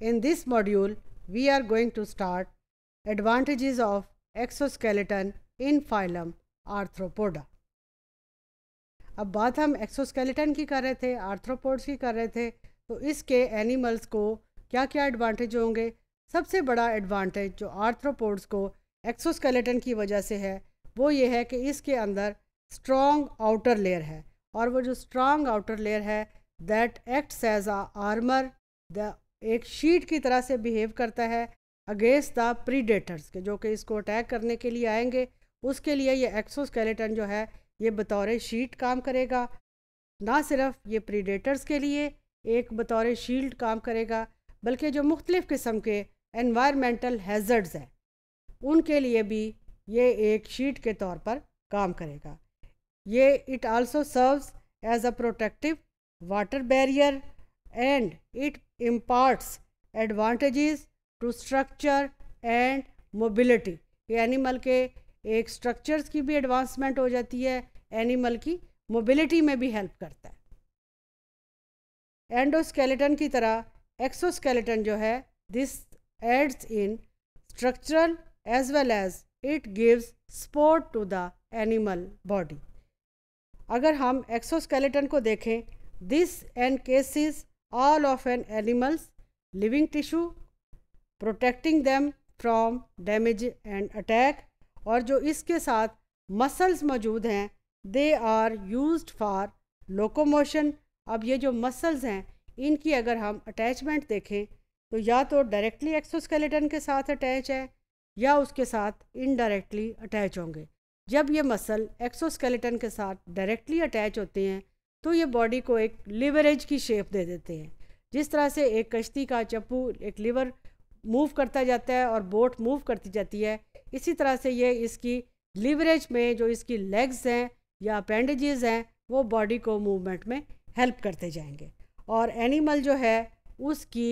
In this module, we are going to start advantages of exoskeleton in phylum arthropoda. अब बात हम exoskeleton की कर रहे थे आर्थ्रोपोड्स की कर रहे थे तो इसके एनिमल्स को क्या क्या एडवांटेज होंगे सबसे बड़ा एडवांटेज जो आर्थ्रोपोड्स को एक्सोस्केलेटन की वजह से है वो ये है कि इसके अंदर स्ट्रॉन्ग आउटर लेयर है और वो जो स्ट्रॉन्ग आउटर लेयर है that acts as a armour the एक शीट की तरह से बिहेव करता है अगेंस्ट द प्रीडेटर्स के जो कि इसको अटैक करने के लिए आएंगे उसके लिए ये एक्सोस्केलेटन जो है ये बतौर शीट काम करेगा ना सिर्फ ये प्रीडेटर्स के लिए एक बतौर शील्ड काम करेगा बल्कि जो मुख्तलिफ़ किस्म के एनवायरमेंटल हैजर्ड्स हैं उनके लिए भी ये एक शीट के तौर पर काम करेगा ये it also serves as a protective water barrier and it imparts advantages to structure and mobility. ये एनिमल के एक स्ट्रक्चर्स की भी एडवांसमेंट हो जाती है एनिमल की मोबिलिटी में भी हेल्प करता है एंडोस्केलेटन की तरह एक्सोस्केलेटन जो है this aids in structural as well as it gives support to the animal body अगर हम एक्सोस्केलेटन को देखें this encases all of an animal's living tissue protecting them from damage and attack और जो इसके साथ मसल्स मौजूद हैं they are used for locomotion अब ये जो मसल्स हैं इनकी अगर हम अटैचमेंट देखें तो या तो डायरेक्टली एक्सोस्केलेटन के साथ अटैच है या उसके साथ इनडायरेक्टली अटैच होंगे जब ये मसल एक्सोस्केलेटन के साथ डायरेक्टली अटैच होते हैं तो ये बॉडी को एक लिवरेज की शेप दे देते हैं जिस तरह से एक कश्ती का चप्पू एक लिवर मूव करता जाता है और बोट मूव करती जाती है इसी तरह से ये इसकी लिवरेज में जो इसकी लेग्स हैं या अपेंडेजेस हैं वो बॉडी को मूवमेंट में हेल्प करते जाएंगे और एनिमल जो है उसकी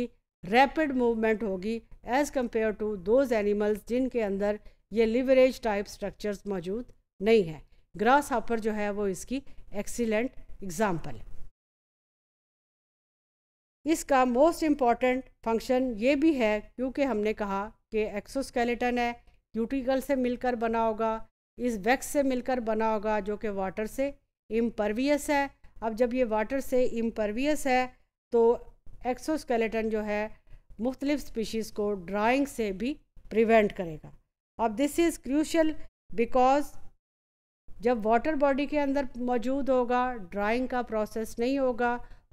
रैपिड मूवमेंट होगी as compare to those animals जिनके अंदर ये लिवरेज टाइप स्ट्रक्चर्स मौजूद नहीं है ग्रास हापर जो है वो इसकी एक्सीलेंट एग्जाम्पल इसका मोस्ट इम्पॉर्टेंट फंक्शन ये भी है क्योंकि हमने कहा कि एक्सोस्केलेटन है क्यूटिकल से मिलकर बना होगा इस वैक्स से मिलकर बना होगा जो कि वाटर से इम्परवियस है अब जब ये वाटर से इम्परवियस है तो एक्सोस्केलेटन जो है मुख्तलिफ स्पीशीज़ को ड्राइंग से भी प्रिवेंट करेगा अब दिस इज़ क्रूशल बिकॉज जब वाटर बॉडी के अंदर मौजूद होगा ड्राइंग का प्रोसेस नहीं होगा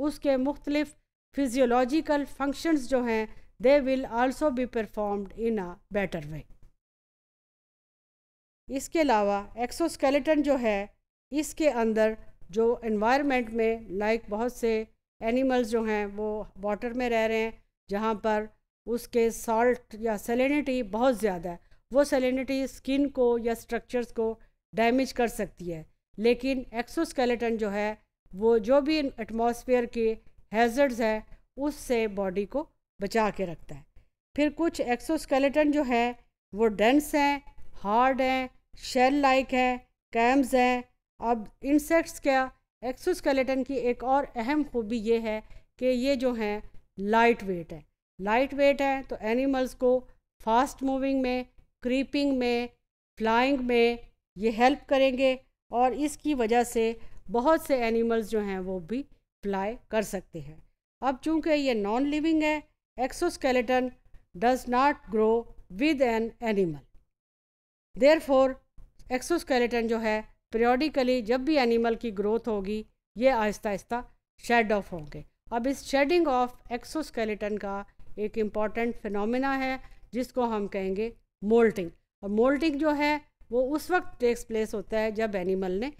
उसके मुख्तलिफ फिजियोलॉजिकल फंक्शंस जो हैं they will also be performed in a better way इसके अलावा एक्सोस्केलेटन जो है इसके अंदर जो इन्वायरमेंट में लाइक बहुत से एनिमल्स जो हैं वो वाटर में रह रहे हैं जहाँ पर उसके सॉल्ट या सेलिनिटी बहुत ज़्यादा है वो सेलिनिटी स्किन को या स्ट्रक्चर्स को डैमेज कर सकती है लेकिन एक्सोस्केलेटन जो है वो जो भी एटमॉस्फेयर के हैजर्ड्स हैं उससे बॉडी को बचा के रखता है फिर कुछ एक्सोस्केलेटन जो है वो डेंस हैं हार्ड हैं शेल लाइक हैं कैम्स हैं अब इंसेक्ट्स का एक्सोस्केलेटन की एक और अहम खूबी ये है कि ये जो हैं लाइट वेट है लाइट वेट है तो एनिमल्स को फास्ट मूविंग में क्रीपिंग में फ्लाइंग में ये हेल्प करेंगे और इसकी वजह से बहुत से एनिमल्स जो हैं वो भी फ्लाई कर सकते हैं अब चूंकि ये नॉन लिविंग है exoskeleton does not grow with an animal therefore exoskeleton जो है पीरियडिकली जब भी एनिमल की ग्रोथ होगी ये आहिस्ता आहिस्ता शेड ऑफ होंगे अब इस शेडिंग ऑफ एक्सोस्केलेटन का एक इम्पॉर्टेंट फिनोमिना है जिसको हम कहेंगे मोल्टिंग और मोल्टिंग जो है वो उस वक्त टेक्स प्लेस होता है जब एनिमल ने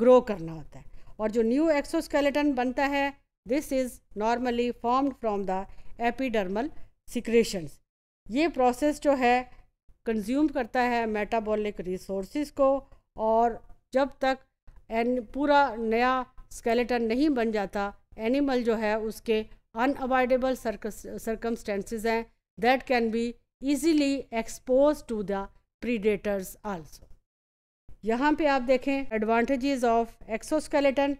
ग्रो करना होता है और जो न्यू एक्सोस्केलेटन बनता है this is normally formed from the epidermal secretions ये प्रोसेस जो है कंज्यूम करता है मेटाबॉलिक रिसोर्स को और जब तक एन पूरा नया स्केलेटन नहीं बन जाता एनिमल जो है उसके अनअवॉइडेबल सर्कमस्टेंसेज हैं that can be easily expose to the predators also यहाँ पे आप देखें एडवांटेजेस ऑफ एक्सोस्केलेटन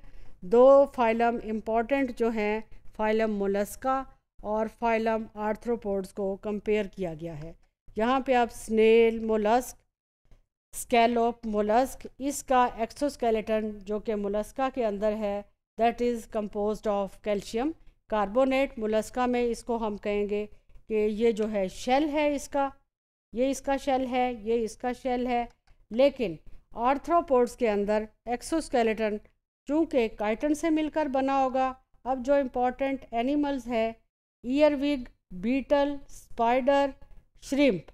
दो फाइलम इम्पॉर्टेंट जो हैं फाइलम मोलस्का और फाइलम आर्थ्रोपोड्स को कंपेयर किया गया है यहाँ पे आप स्नेल मोलस्क स्केलोप मोलस्क इसका एक्सोस्केलेटन जो कि मोलस्का के अंदर है that is compose of calcium carbonate Mollusca में इसको हम कहेंगे कि ये जो है शेल है इसका ये इसका शेल है ये इसका शेल है लेकिन आर्थ्रोपोड्स के अंदर एक्सोस्केलेटन चूँकि काइटन से मिलकर बना होगा अब जो इम्पोर्टेंट एनिमल्स है ईयरविग बीटल स्पाइडर श्रिम्प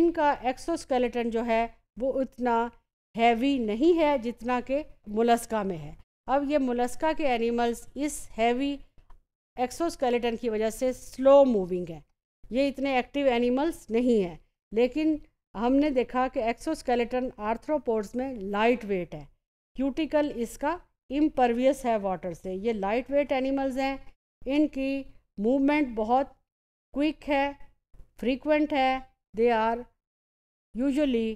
इनका एक्सोस्केलेटन जो है वो उतना हैवी नहीं है जितना के मुलस्का में है अब ये मुलस्का के एनिमल्स इस हैवी एक्सोस्केलेटन की वजह से स्लो मूविंग है ये इतने एक्टिव एनिमल्स नहीं हैं लेकिन हमने देखा कि एक्सोस्केलेटन आर्थ्रोपोड्स में लाइट वेट है क्यूटिकल इसका इम्परवियस है वाटर से ये लाइट वेट एनिमल्स हैं इनकी मूवमेंट बहुत क्विक है फ्रीक्वेंट है they are usually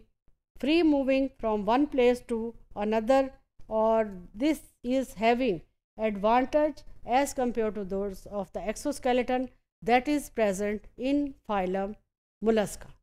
free moving from one place to another और this is having advantage as compare to those of the exoskeleton that is present in phylum Mollusca